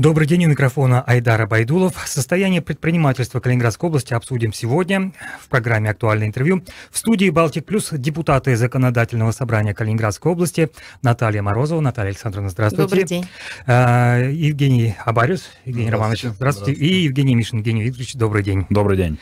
Добрый день, у микрофона Айдара Байдулов. Состояние предпринимательства Калининградской области обсудим сегодня в программе «Актуальное интервью». В студии «Балтик Плюс» депутаты Законодательного собрания Калининградской области Наталья Морозова. Наталья Александровна, здравствуйте. Добрый день. А, Евгений Абарюс, Евгений здравствуйте. Романович, здравствуйте. здравствуйте. И Евгений Мишин, Евгений Викторович, добрый день. Добрый день.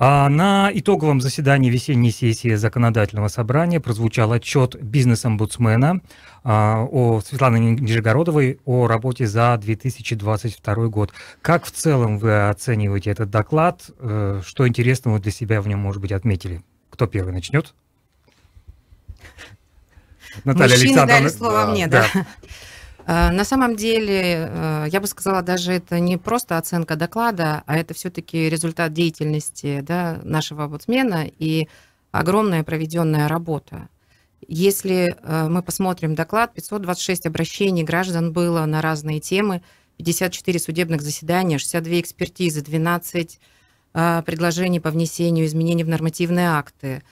А на итоговом заседании весенней сессии законодательного собрания прозвучал отчет бизнес-омбудсмена а, о Светланы Нижегородовой о работе за 2022 год. Как в целом вы оцениваете этот доклад? Э, что интересного для себя в нем, может быть, отметили? Кто первый начнет? Наталья Мужчины Александровна. дали слово да, мне, да. да. Э, на самом деле, э, я бы сказала, даже это не просто оценка доклада, а это все-таки результат деятельности да, нашего омбудсмена и огромная проведенная работа. Если э, мы посмотрим доклад, 526 обращений граждан было на разные темы, 54 судебных заседания, 62 экспертизы, 12 предложений по внесению изменений в нормативные акты,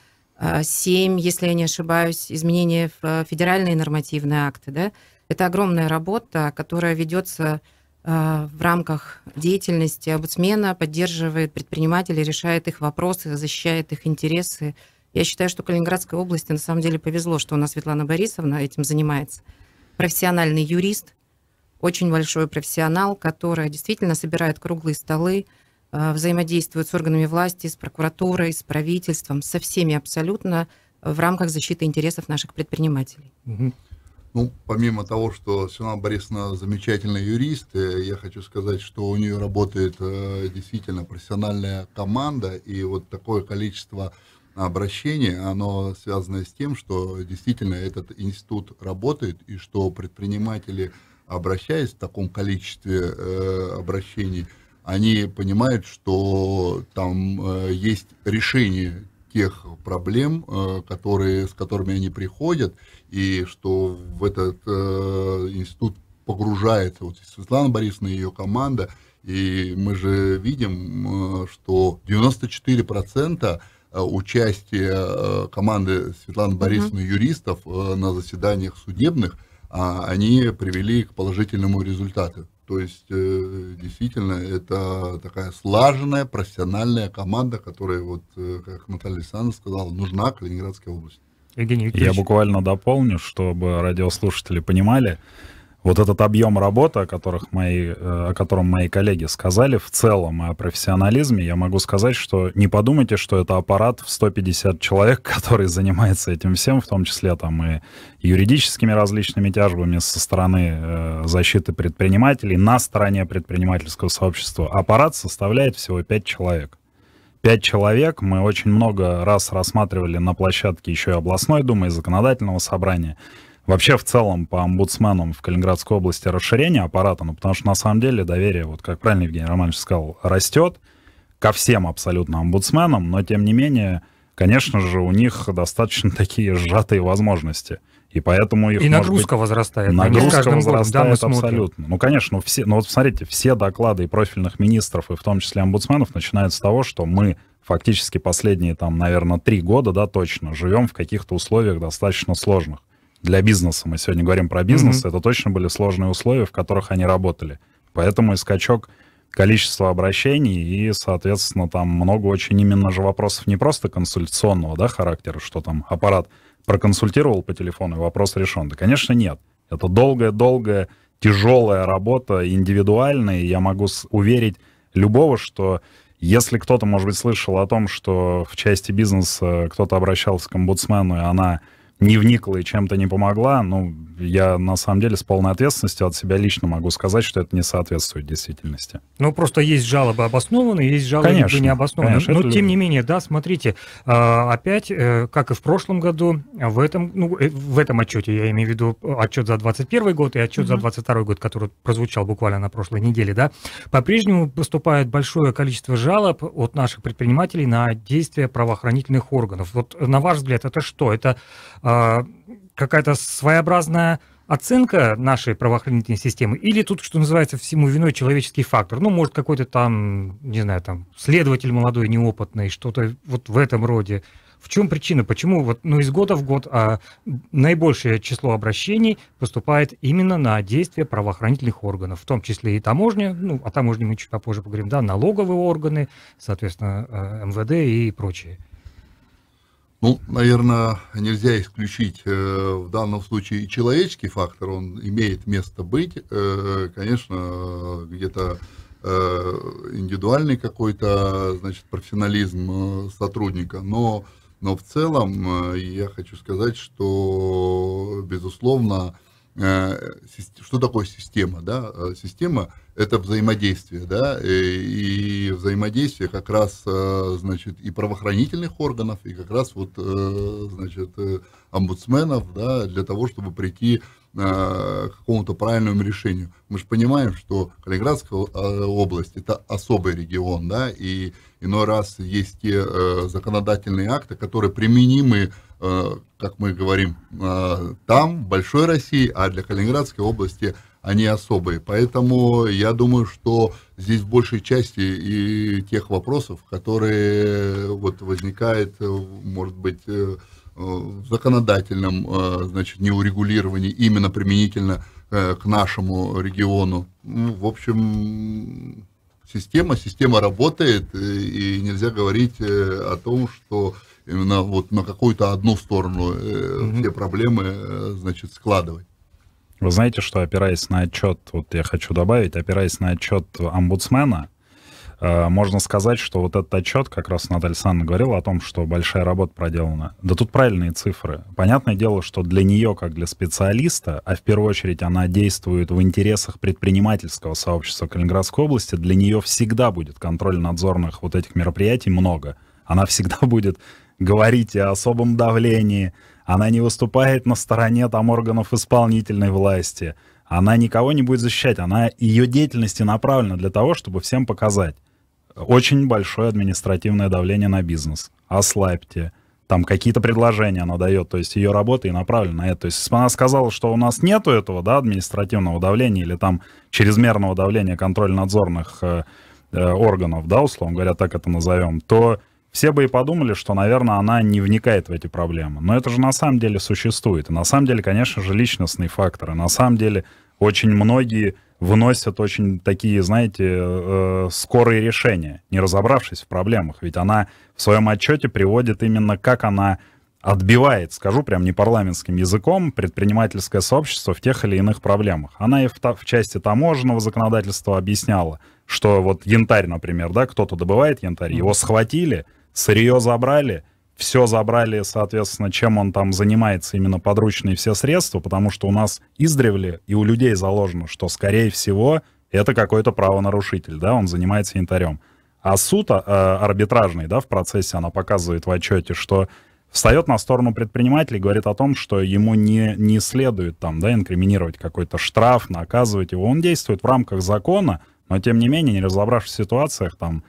7, если я не ошибаюсь, изменений в федеральные нормативные акты, да, это огромная работа, которая ведется э, в рамках деятельности омбудсмена, поддерживает предпринимателей, решает их вопросы, защищает их интересы. Я считаю, что Калининградской области на самом деле повезло, что у нас Светлана Борисовна этим занимается. Профессиональный юрист, очень большой профессионал, который действительно собирает круглые столы, э, взаимодействует с органами власти, с прокуратурой, с правительством, со всеми абсолютно в рамках защиты интересов наших предпринимателей. Угу. Ну, помимо того, что Светлана Борисовна замечательный юрист, э, я хочу сказать, что у нее работает э, действительно профессиональная команда, и вот такое количество обращений, оно связано с тем, что действительно этот институт работает, и что предприниматели, обращаясь в таком количестве э, обращений, они понимают, что там э, есть решение тех проблем, э, которые, с которыми они приходят, и что в этот э, институт погружается вот Светлана Борисовна и ее команда, и мы же видим, э, что 94% э, участия команды Светланы Борисовны угу. юристов на заседаниях судебных, а они привели к положительному результату. То есть, э, действительно, это такая слаженная профессиональная команда, которая, вот, э, как Наталья Александровна сказала, нужна Калининградской области. Евгений Я буквально дополню, чтобы радиослушатели понимали вот этот объем работы, о, которых мои, э, о котором мои коллеги сказали, в целом о профессионализме, я могу сказать, что не подумайте, что это аппарат в 150 человек, который занимается этим всем, в том числе там и юридическими различными тяжбами со стороны э, защиты предпринимателей, на стороне предпринимательского сообщества. Аппарат составляет всего 5 человек. Пять человек. Мы очень много раз рассматривали на площадке еще и областной думы, и законодательного собрания вообще в целом по омбудсменам в Калининградской области расширение аппарата, ну, потому что на самом деле доверие, вот как правильно Евгений Романович сказал, растет ко всем абсолютно омбудсменам, но тем не менее, конечно же, у них достаточно такие сжатые возможности. И поэтому их... И нагрузка быть, возрастает. Нагрузка возрастает да, абсолютно. Ну, конечно, все, ну вот смотрите, все доклады и профильных министров, и в том числе омбудсменов, начинаются с того, что мы фактически последние, там, наверное, три года, да, точно, живем в каких-то условиях достаточно сложных для бизнеса, мы сегодня говорим про бизнес, mm-hmm. это точно были сложные условия, в которых они работали. Поэтому и скачок количества обращений, и, соответственно, там много очень именно же вопросов не просто консультационного да, характера, что там аппарат проконсультировал по телефону, и вопрос решен. Да, конечно, нет. Это долгая-долгая, тяжелая работа, индивидуальная, и я могу уверить любого, что если кто-то, может быть, слышал о том, что в части бизнеса кто-то обращался к омбудсмену, и она не вникла и чем-то не помогла, ну, я на самом деле с полной ответственностью от себя лично могу сказать, что это не соответствует действительности. Ну, просто есть жалобы обоснованные, есть жалобы конечно, необоснованные. Конечно, Но, ну, это... тем не менее, да, смотрите, а, опять, э, как и в прошлом году, а в этом, ну, э, в этом отчете, я имею в виду э, отчет за 2021 год и отчет угу. за 2022 год, который прозвучал буквально на прошлой неделе, да, по-прежнему поступает большое количество жалоб от наших предпринимателей на действия правоохранительных органов. Вот, на ваш взгляд, это что? Это а, а, какая-то своеобразная оценка нашей правоохранительной системы, или тут, что называется, всему виной человеческий фактор? Ну, может, какой-то там, не знаю, там, следователь молодой, неопытный, что-то вот в этом роде. В чем причина? Почему вот, ну, из года в год а, наибольшее число обращений поступает именно на действия правоохранительных органов, в том числе и таможня, ну, о таможне мы чуть попозже поговорим, да, налоговые органы, соответственно, а, МВД и прочие. Ну, наверное, нельзя исключить э, в данном случае человеческий фактор, он имеет место быть, э, конечно, где-то э, индивидуальный какой-то, значит, профессионализм э, сотрудника, но, но в целом э, я хочу сказать, что, безусловно, Э, что такое система, да, э, система – это взаимодействие, да, и, э, и взаимодействие как раз, значит, и правоохранительных органов, и как раз вот, значит, омбудсменов, да, для того, чтобы прийти к какому-то правильному решению. Мы же понимаем, что Калининградская область – это особый регион, да, и иной раз есть те законодательные акты, которые применимы Э, как мы говорим, э, там, Большой России, а для Калининградской области они особые. Поэтому я думаю, что здесь в большей части и тех вопросов, которые вот возникают, э, может быть, в законодательном, значит, неурегулировании именно применительно к нашему региону. Ну, в общем, система, система работает, и нельзя говорить о том, что именно вот на какую-то одну сторону э, угу. все проблемы, э, значит, складывать. Вы знаете, что опираясь на отчет, вот я хочу добавить, опираясь на отчет омбудсмена, э, можно сказать, что вот этот отчет, как раз Наталья Александровна говорила о том, что большая работа проделана. Да тут правильные цифры. Понятное дело, что для нее, как для специалиста, а в первую очередь она действует в интересах предпринимательского сообщества Калининградской области, для нее всегда будет контроль надзорных вот этих мероприятий много. Она всегда будет говорите о особом давлении. Она не выступает на стороне там органов исполнительной власти. Она никого не будет защищать. Она ее деятельности направлена для того, чтобы всем показать. Очень большое административное давление на бизнес. Ослабьте. Там какие-то предложения она дает, то есть ее работа и направлена на это. То есть если бы она сказала, что у нас нету этого, да, административного давления или там чрезмерного давления контрольно-надзорных э, э, органов, да, условно говоря, так это назовем, то все бы и подумали, что, наверное, она не вникает в эти проблемы. Но это же на самом деле существует. И на самом деле, конечно же, личностные факторы. На самом деле, очень многие выносят очень такие, знаете, э, э, скорые решения, не разобравшись в проблемах. Ведь она в своем отчете приводит именно, как она отбивает, скажу прям не парламентским языком, предпринимательское сообщество в тех или иных проблемах. Она и в, в части таможенного законодательства объясняла, что вот янтарь, например, да, кто-то добывает янтарь, его схватили, сырье забрали, все забрали, соответственно, чем он там занимается, именно подручные все средства, потому что у нас издревле и у людей заложено, что, скорее всего, это какой-то правонарушитель, да, он занимается янтарем. А суд э, арбитражный, да, в процессе она показывает в отчете, что встает на сторону предпринимателей, говорит о том, что ему не, не следует там, да, инкриминировать какой-то штраф, наказывать его. Он действует в рамках закона, но тем не менее, не разобравшись в ситуациях, там,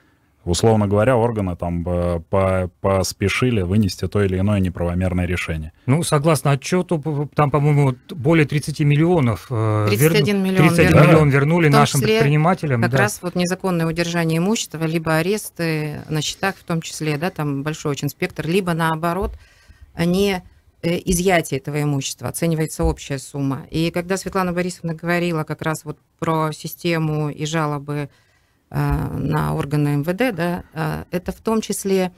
Условно говоря, органы там э, поспешили вынести то или иное неправомерное решение. Ну, согласно отчету, там, по-моему, более 30 миллионов... 31 э, вер... миллион, 31 вернули. миллион вернули нашим предпринимателям. Как да. раз вот незаконное удержание имущества, либо аресты на счетах в том числе, да, там большой очень спектр, либо наоборот, не э, изъятие этого имущества, оценивается общая сумма. И когда Светлана Борисовна говорила как раз вот про систему и жалобы Э, на органы МВД, да, э, это в том числе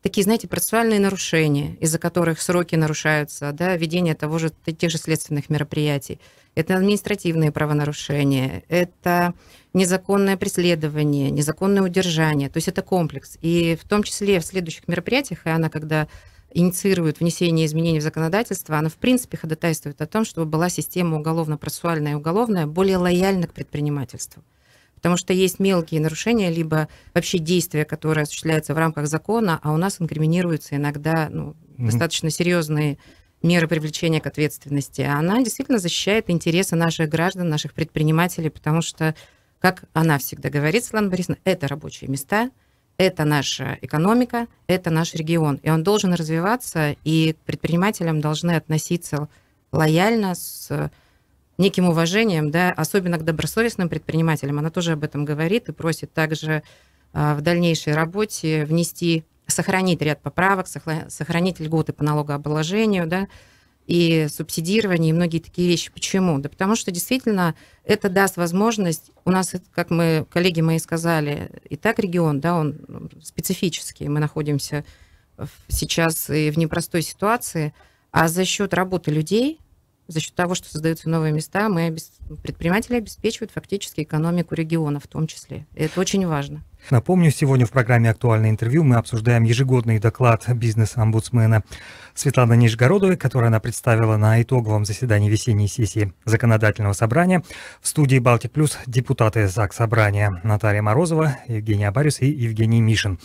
такие, знаете, процессуальные нарушения, из-за которых сроки нарушаются, да, ведение того же, тех же следственных мероприятий. Это административные правонарушения, это незаконное преследование, незаконное удержание. То есть это комплекс. И в том числе в следующих мероприятиях, и она, когда инициирует внесение изменений в законодательство, она, в принципе, ходатайствует о том, чтобы была система уголовно-процессуальная и уголовная более лояльна к предпринимательству. Потому что есть мелкие нарушения, либо вообще действия, которые осуществляются в рамках закона, а у нас инкриминируются иногда ну, mm-hmm. достаточно серьезные меры привлечения к ответственности. А она действительно защищает интересы наших граждан, наших предпринимателей, потому что, как она всегда говорит, Светлана Борисовна, это рабочие места, это наша экономика, это наш регион. И он должен развиваться, и предпринимателям должны относиться лояльно, с неким уважением, да, особенно к добросовестным предпринимателям. Она тоже об этом говорит и просит также а, в дальнейшей работе внести, сохранить ряд поправок, сохранить льготы по налогообложению, да, и субсидирование, и многие такие вещи. Почему? Да потому что действительно это даст возможность, у нас, э, как мы, коллеги мои сказали, и так регион, да, он специфический, мы находимся сейчас и в непростой ситуации, а за счет работы людей, за счет того, что создаются новые места, мы обес... предприниматели обеспечивают фактически экономику региона в том числе. И это очень важно. Напомню, сегодня в программе «Актуальное интервью» мы обсуждаем ежегодный доклад бизнес-омбудсмена Светланы Нижегородовой, который она представила на итоговом заседании весенней сессии Законодательного собрания. В студии «Балтик Плюс» депутаты ЗАГС Собрания Наталья Морозова, Евгения Абарис и Евгений Мишин.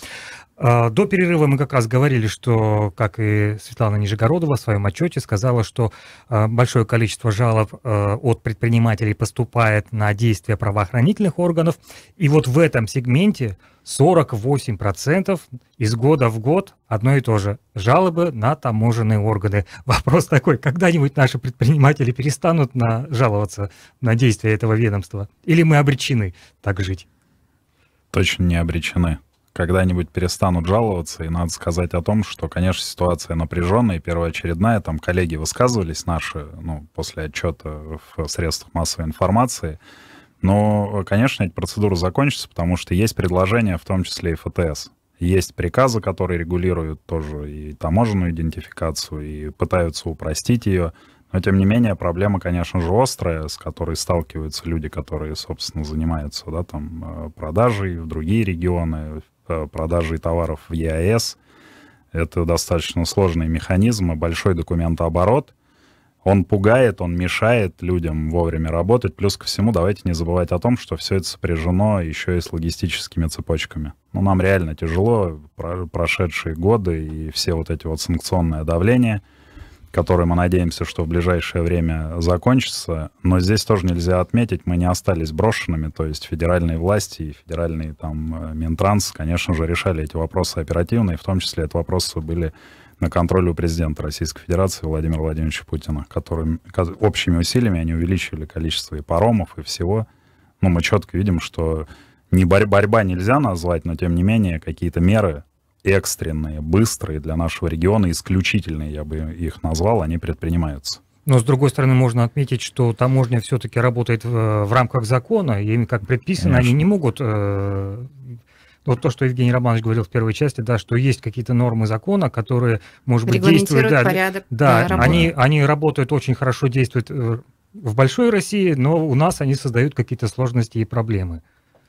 А, до перерыва мы как раз говорили, что, как и Светлана Нижегородова в своем отчете сказала, что а, большое количество жалоб а, от предпринимателей поступает на действия правоохранительных органов. И вот в этом сегменте 48% из года в год одно и то же. Жалобы на таможенные органы. Вопрос такой, когда-нибудь наши предприниматели перестанут на, жаловаться на действия этого ведомства? Или мы обречены так жить? Точно не обречены. Когда-нибудь перестанут жаловаться, и надо сказать о том, что, конечно, ситуация напряженная первоочередная. Там коллеги высказывались наши, ну, после отчета в средствах массовой информации, но, э, конечно, эти процедуры закончатся, потому что есть предложения, в том числе и ФТС. Есть приказы, которые регулируют тоже и таможенную идентификацию, и пытаются упростить ее. Но, тем не менее, проблема, конечно же, острая, с которой сталкиваются люди, которые, собственно, занимаются да, там, э, продажей в другие регионы, э, продажей товаров в ЕАЭС. Это достаточно сложный механизм и большой документооборот — он пугает, он мешает людям вовремя работать. Плюс ко всему, давайте не забывать о том, что все это сопряжено еще и с логистическими цепочками. Ну, нам реально тяжело, прошедшие годы и все вот эти вот санкционное давление, которое мы надеемся, что в ближайшее время закончится. Но здесь тоже нельзя отметить, мы не остались брошенными, то есть федеральные власти и федеральный там э, Минтранс, конечно же, решали эти вопросы оперативно, и в том числе эти вопросы были на контроле у президента Российской Федерации Владимира Владимировича Путина, которым общими усилиями они увеличили количество и паромов, и всего. но мы четко видим, что не борь борьба нельзя назвать, но тем не менее какие-то меры экстренные, быстрые для нашего региона, исключительные, я бы их назвал, они предпринимаются. Но, с другой стороны, можно отметить, что таможня все-таки работает в, в рамках закона, и им как предписано, Конечно. они не могут э, вот то, что Евгений Романович говорил в первой части, да, что есть какие-то нормы закона, которые, может быть, действуют. Да, порядок, да, да они, они работают очень хорошо, действуют э, в большой России, но у нас они создают какие-то сложности и проблемы.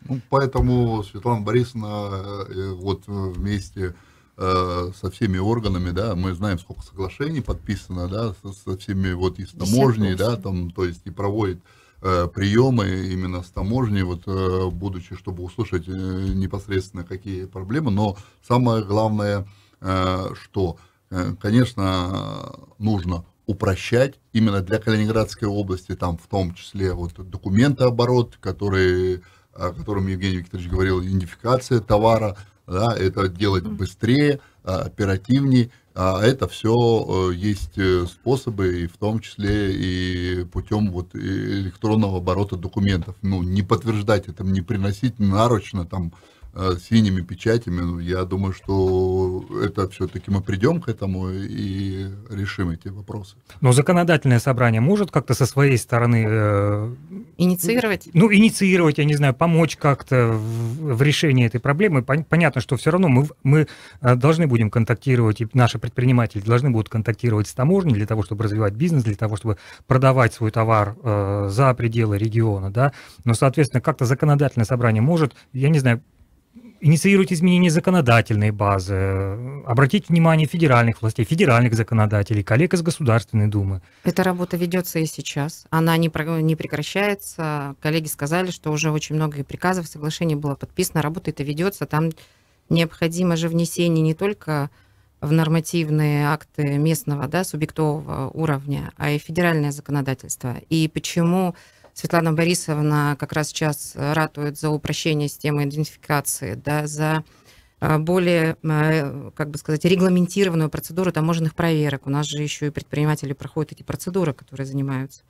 Ну, поэтому Светлана Борисовна э, э, вот вместе со всеми органами, да, мы знаем, сколько соглашений подписано, да, со, всеми, вот, и с таможней, да, там, то есть, и проводит э, Э, приемы именно с таможней, вот, э, будучи, чтобы услышать э, непосредственно какие проблемы. Но самое главное, что, конечно, нужно упрощать именно для Калининградской области, там в том числе вот документооборот, который, о котором Евгений Викторович говорил, идентификация товара, да, это делать быстрее, а, оперативнее, а это все э, есть э, способы, и в том числе и путем вот электронного оборота документов. Ну, не подтверждать это, не приносить нарочно там э, синими печатями. Ну, я думаю, что это все-таки мы придем к этому и решим эти вопросы. Но законодательное собрание может как-то со своей стороны... Э, инициировать? Ну, инициировать, я не знаю, помочь как-то в, решении этой проблемы. Понятно, что все равно мы, мы э, должны будем контактировать, и наши предприниматели должны будут контактировать с таможней для того, чтобы развивать бизнес, для того, чтобы продавать свой товар э, за пределы региона, да. Но, соответственно, как-то законодательное собрание может, я не знаю, инициировать изменения законодательной базы, обратить внимание федеральных властей, федеральных законодателей, коллег из Государственной Думы. Эта работа ведется и сейчас. Она не, не прекращается. Коллеги сказали, что уже очень много приказов, соглашений было подписано. Работа это ведется. Там необходимо же внесение не только в нормативные акты местного, да, субъектового уровня, а и федеральное законодательство. И почему Светлана Борисовна как раз сейчас ратует за упрощение системы идентификации, да, за э, более, э, как бы сказать, регламентированную процедуру таможенных проверок. У нас же еще и предприниматели проходят эти процедуры, которые занимаются.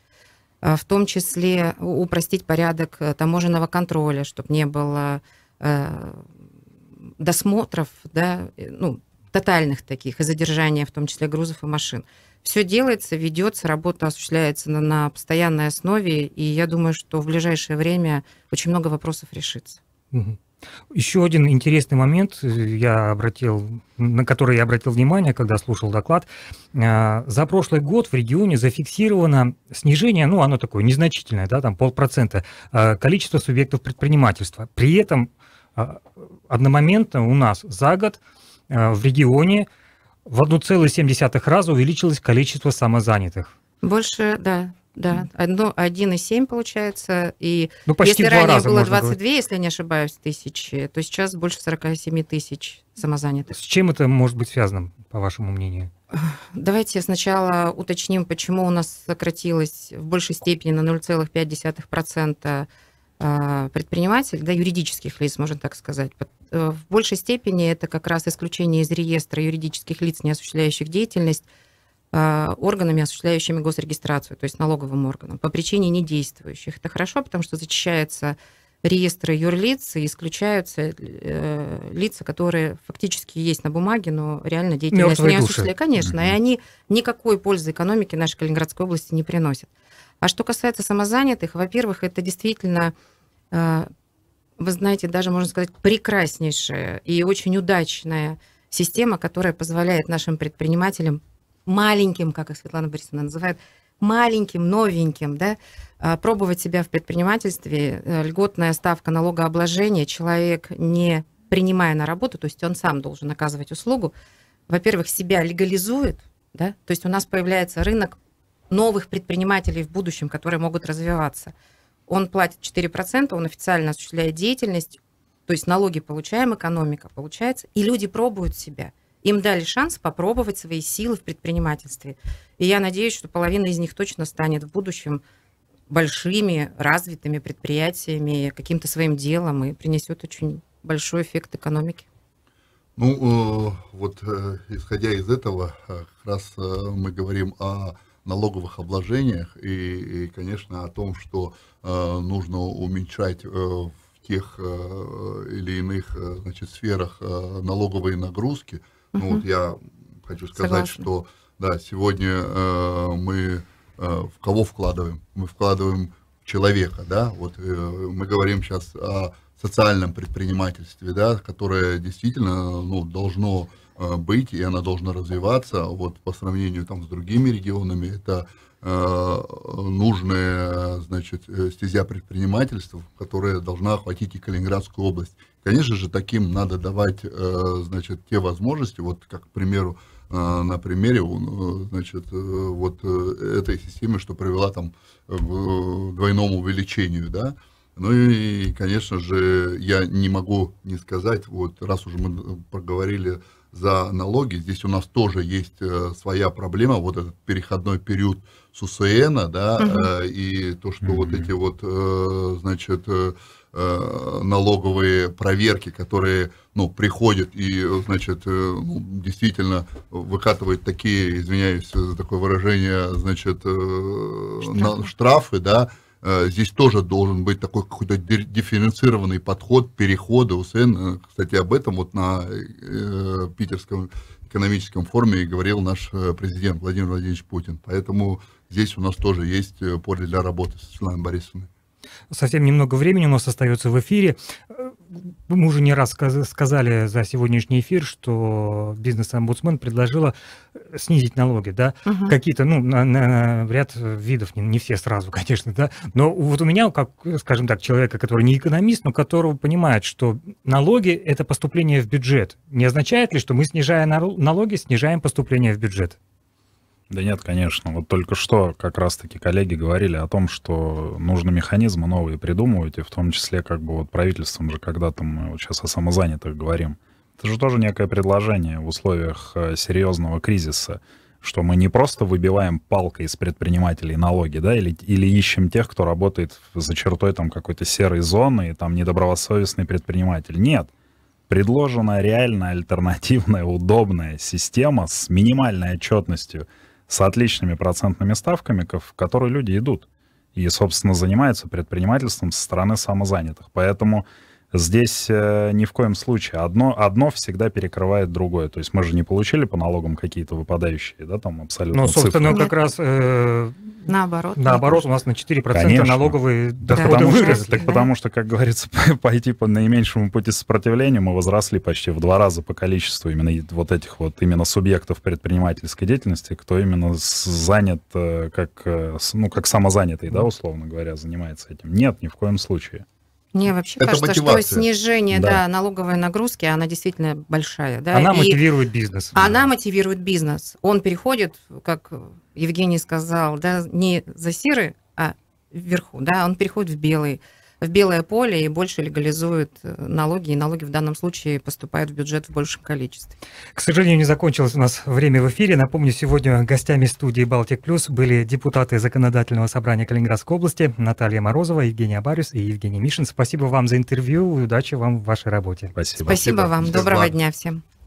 Э, в том числе упростить порядок таможенного контроля, чтобы не было досмотров, да, ну, тотальных таких, и задержания, в том числе грузов и машин все делается, ведется, работа осуществляется на, на постоянной основе, и я думаю, что в ближайшее время очень много вопросов решится. Еще один интересный момент, э, я обратил, на который я обратил внимание, когда слушал доклад. А, за прошлый год в регионе зафиксировано снижение, ну оно такое незначительное, да, там полпроцента, а, количество субъектов предпринимательства. При этом а, одномоментно у нас за год в регионе в 1,7 раза увеличилось количество самозанятых. Больше, да, да. Одно, 1,7 получается. И ну, почти если ранее раза, было 22, говорить. если я не ошибаюсь, тысяч. то сейчас больше 47 тысяч самозанятых. С чем это может быть связано, по вашему мнению? Давайте сначала уточним, почему у нас сократилось в большей степени на 0,5% а, предпринимателей, да, юридических лиц, можно так сказать, Э, в большей степени это как раз исключение из реестра юридических лиц, не осуществляющих деятельность, э, органами, осуществляющими госрегистрацию, то есть налоговым органом, по причине недействующих. Это хорошо, потому что зачищаются реестры юрлиц и исключаются э, лица, которые фактически есть на бумаге, но реально деятельность не осуществляют. Конечно, mm-hmm. и они никакой пользы экономике нашей Калининградской области не приносят. А что касается самозанятых, во-первых, это действительно э, вы знаете, даже, можно сказать, прекраснейшая и очень удачная система, которая позволяет нашим предпринимателям, маленьким, как их Светлана Борисовна называет, маленьким, новеньким, да, а, пробовать себя в предпринимательстве, э, льготная ставка налогообложения, человек не принимая на работу, то есть он сам должен оказывать услугу, во-первых, себя легализует, да, то есть у нас появляется рынок новых предпринимателей в будущем, которые могут развиваться – он платит 4%, он официально осуществляет деятельность, то есть налоги получаем, экономика получается, и люди пробуют себя. Им дали шанс попробовать свои силы в предпринимательстве. И я надеюсь, что половина из них точно станет в будущем большими, развитыми предприятиями, каким-то своим делом и принесет очень большой эффект экономике. Ну, э, вот э, исходя из этого, э, как раз мы говорим о налоговых обложениях и, и конечно, о том, что э, нужно уменьшать э, в тех э, или иных э, значит, сферах э, налоговые нагрузки. Угу. Ну, вот я хочу сказать, Согласна. что да, сегодня э, мы э, в кого вкладываем? Мы вкладываем в человека, да, вот э, мы говорим сейчас о социальном предпринимательстве, да, которое действительно ну, должно Э, быть, и она должна развиваться. Вот по сравнению там, с другими регионами, это э, нужная, значит, э, стезя предпринимательства, которая должна охватить и Калининградскую область. Конечно же, таким надо давать, значит, те возможности, вот как, к примеру, на примере, значит, вот этой системы, что привела там к двойному увеличению, да, ну и, конечно же, я не могу не сказать, вот раз уже мы проговорили за налоги. Здесь у нас тоже есть э, своя проблема, вот этот переходной период с УСН, да, э, и то, что вот эти вот, э, значит, э, э, налоговые проверки, которые, ну, приходят и, значит, э, ну, действительно выкатывают такие, извиняюсь за такое выражение, значит, э, на, штрафы да, Э, здесь тоже должен быть такой какой-то дифференцированный подход перехода. УСН, э, кстати, об этом вот на э, питерском экономическом форуме говорил наш президент Владимир Владимирович Путин. Поэтому здесь у нас тоже есть поле для работы с Светланой Борисовной. Совсем немного времени у нас остается в эфире. Э, мы уже не раз сказали за сегодняшний эфир, что бизнес-омбудсмен предложила э, снизить налоги, да, угу. какие-то, ну, на, на ряд видов, не, не все сразу, конечно, да, но вот у меня, как, скажем так, человека, который не экономист, но которого понимает, что налоги – это поступление в бюджет. Не означает ли, что мы, снижая налоги, снижаем поступление в бюджет? Да нет, конечно. Вот только что как раз-таки коллеги говорили о том, что нужно механизмы новые придумывать, и в том числе как бы вот правительством же когда там мы вот сейчас о самозанятых говорим. Это же тоже некое предложение в условиях э, серьезного кризиса, что мы не просто выбиваем палкой из предпринимателей налоги, да, или, или ищем тех, кто работает за чертой там какой-то серой зоны и там недобросовестный предприниматель. Нет, предложена реальная альтернативная, удобная система с минимальной отчетностью – с отличными процентными ставками, в которые люди идут. И, собственно, занимаются предпринимательством со стороны самозанятых. Поэтому Здесь э, ни в коем случае. Одно, одно всегда перекрывает другое. То есть мы же не получили по налогам какие-то выпадающие, да, там абсолютно Ну, собственно, цифры. как раз... Э, наоборот. Наоборот, у нас на 4% Конечно. налоговые да. доходы потому выросли. так да. потому что, как говорится, пойти по наименьшему пути сопротивления, мы возросли почти в два раза по количеству именно вот этих вот именно субъектов предпринимательской деятельности, кто именно занят э, как, э, ну, как самозанятый, да, условно говоря, занимается этим. Нет, ни в коем случае. Мне вообще это кажется, мотивация. что снижение да. Да, налоговой нагрузки, она действительно большая. Да? Она и мотивирует бизнес. Она да. мотивирует бизнес. Он переходит, как Евгений сказал, да, не за серый, а вверху, да, он переходит в белый в белое поле и больше легализуют э, налоги, и налоги в данном случае поступают в бюджет в большем количестве. К сожалению, не закончилось у нас время в эфире. Напомню, сегодня гостями студии «Балтик Плюс» были депутаты Законодательного собрания Калининградской области Наталья Морозова, Евгений Барюс и Евгений Мишин. Спасибо вам за интервью и удачи вам в вашей работе. Спасибо. Спасибо, Спасибо вам. Доброго Спасибо. дня всем.